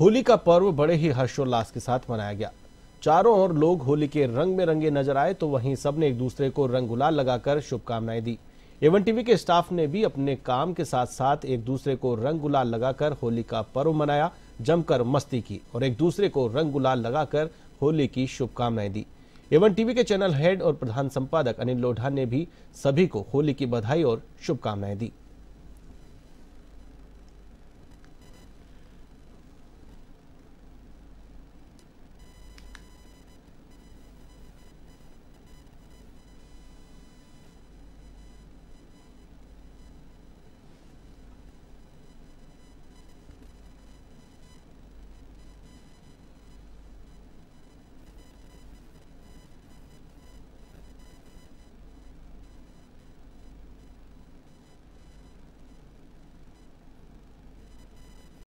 होली का पर्व बड़े ही हर्षोल्लास के साथ मनाया गया चारों ओर लोग होली के रंग में रंगे नजर आए तो वहीं सबने एक दूसरे को रंग गुलाल लगाकर शुभकामनाएं दी एवन टीवी के स्टाफ ने भी अपने काम के साथ साथ एक दूसरे को रंग गुलाल लगाकर होली का पर्व मनाया जमकर मस्ती की और एक दूसरे को रंग गुलाल लगाकर होली की शुभकामनाएं दी एवन टीवी के चैनल हेड और प्रधान संपादक अनिल लोढ़ा ने भी सभी को होली की बधाई और शुभकामनाएं दी